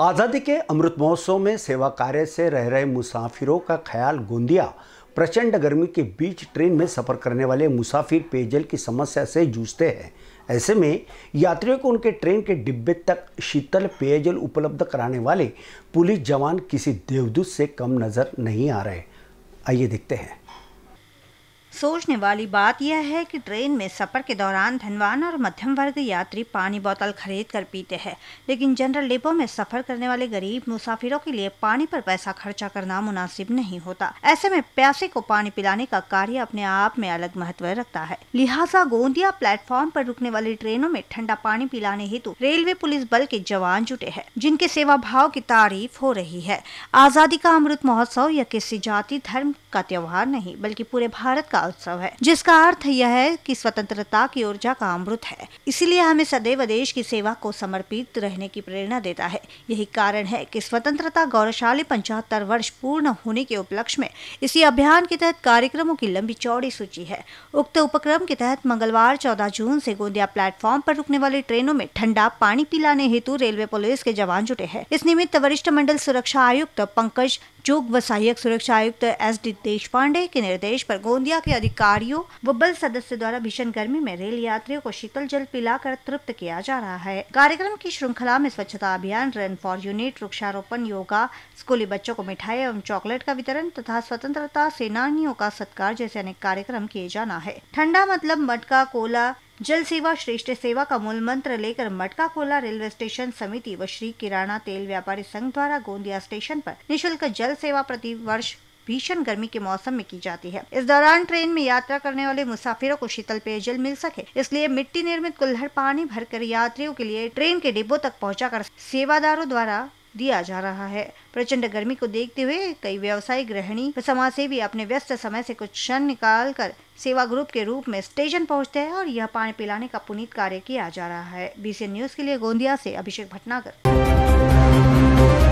आज़ादी के अमृत महोत्सव में सेवा कार्य से रह रहे मुसाफिरों का ख्याल गोंदिया प्रचंड गर्मी के बीच ट्रेन में सफ़र करने वाले मुसाफिर पेयजल की समस्या से जूझते हैं ऐसे में यात्रियों को उनके ट्रेन के डिब्बे तक शीतल पेयजल उपलब्ध कराने वाले पुलिस जवान किसी देवदूत से कम नज़र नहीं आ रहे आइए देखते हैं सोचने वाली बात यह है कि ट्रेन में सफ़र के दौरान धनवान और मध्यम वर्ग यात्री पानी बोतल खरीद कर पीते हैं लेकिन जनरल डिब्बो में सफ़र करने वाले गरीब मुसाफिरों के लिए पानी पर पैसा खर्चा करना मुनासिब नहीं होता ऐसे में प्यासे को पानी पिलाने का कार्य अपने आप में अलग महत्व रखता है लिहाजा गोंदिया प्लेटफॉर्म पर रुकने वाली ट्रेनों में ठंडा पानी पिलाने हेतु रेलवे पुलिस बल के जवान जुटे हैं जिनके सेवा भाव की तारीफ हो रही है आज़ादी का अमृत महोत्सव यह किसी जाति धर्म का त्योहार नहीं बल्कि पूरे भारत का का उत्सव है जिसका अर्थ यह है कि स्वतंत्रता की ऊर्जा का अमृत है इसीलिए हमें सदैव देश की सेवा को समर्पित रहने की प्रेरणा देता है यही कारण है कि स्वतंत्रता गौरवशाली पंचहत्तर वर्ष पूर्ण होने के उपलक्ष्य में इसी अभियान के तहत कार्यक्रमों की लंबी चौड़ी सूची है उक्त उपक्रम के तहत मंगलवार चौदह जून से गोंदिया प्लेटफॉर्म पर रुकने वाली ट्रेनों में ठंडा पानी पिलाने हेतु रेलवे पुलिस के जवान जुटे हैं इस निमित्त वरिष्ठ मंडल सुरक्षा आयुक्त पंकज जोग व सहायक सुरक्षा आयुक्त एस डी देश पांडे के निर्देश पर गोंदिया के अधिकारियों व बल सदस्यों द्वारा भीषण गर्मी में रेल यात्रियों को शीतल जल पिलाकर तृप्त किया जा रहा है कार्यक्रम की श्रृंखला में स्वच्छता अभियान रन फॉर यूनिट वृक्षारोपण योगा स्कूली बच्चों को मिठाई एवं चॉकलेट का वितरण तथा स्वतंत्रता सेनानियों का सत्कार जैसे अनेक कार्यक्रम किए जाना है ठंडा मतलब मटका कोला जल सेवा श्रेष्ठ सेवा का मूल मंत्र लेकर मटका कोला रेलवे स्टेशन समिति व श्री किराना तेल व्यापारी संघ द्वारा गोंदिया स्टेशन पर निशुल्क जल सेवा प्रति वर्ष भीषण गर्मी के मौसम में की जाती है इस दौरान ट्रेन में यात्रा करने वाले मुसाफिरों को शीतल पेयजल मिल सके इसलिए मिट्टी निर्मित कुल्हड़ पानी भरकर यात्रियों के लिए ट्रेन के डिब्बों तक पहुंचाकर सेवादारों द्वारा दिया जा रहा है प्रचंड गर्मी को देखते हुए कई व्यवसायी गृहिणी समाज सेवी अपने व्यस्त समय से कुछ क्षण निकाल कर सेवा ग्रुप के रूप में स्टेशन पहुंचते हैं और यह पानी पिलाने का पुनीत कार्य किया जा रहा है बीसी न्यूज के लिए गोंदिया से अभिषेक भटनागर